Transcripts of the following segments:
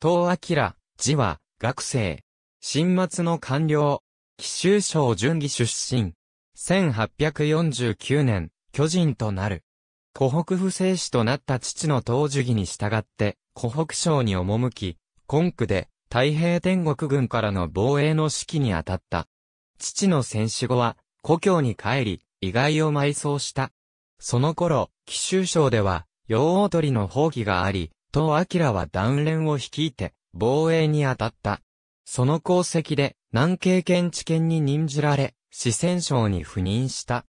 東明、字は、学生。新末の官僚。紀州省順義出身。1849年、巨人となる。湖北府政治となった父の東樹義に従って、湖北省に赴き、根区で、太平天国軍からの防衛の指揮に当たった。父の戦死後は、故郷に帰り、意外を埋葬した。その頃、紀州省では、洋王鳥の放棄があり、東明は断連を率いて、防衛に当たった。その功績で、南京県知県に任じられ、四川省に赴任した。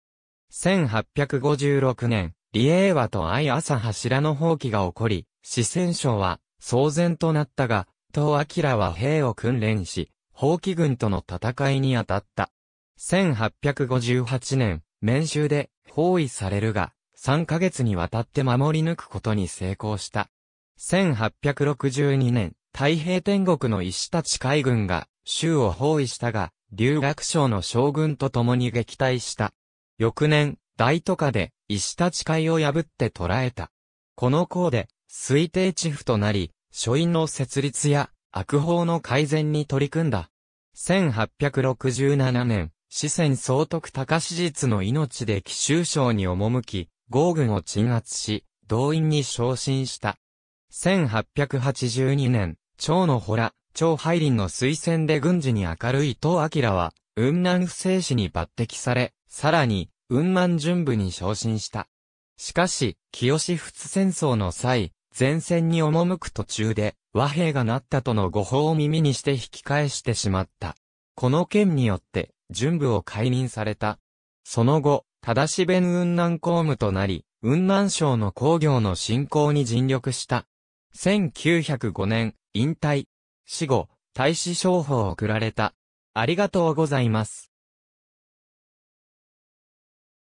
1856年、李英和と相朝柱の放棄が起こり、四川省は騒然となったが、東明は兵を訓練し、放棄軍との戦いに当たった。1858年、面州で包囲されるが、3ヶ月にわたって守り抜くことに成功した。1862年、太平天国の石立海軍が、州を包囲したが、留学省の将軍と共に撃退した。翌年、大都下で、石立海を破って捕らえた。この項で、推定地府となり、書院の設立や、悪法の改善に取り組んだ。1867年、四川総督高史実の命で奇襲省に赴き、豪軍を鎮圧し、動員に昇進した。1882年、長野ラ、長拝林の推薦で軍事に明るい東明は、雲南不正史に抜擢され、さらに、雲南準部に昇進した。しかし、清仏戦争の際、前線に赴く途中で、和平がなったとの誤報を耳にして引き返してしまった。この件によって、準部を解任された。その後、正し弁雲南公務となり、雲南省の工業の振興に尽力した。1905年、引退。死後、大使商法を送られた。ありがとうございます。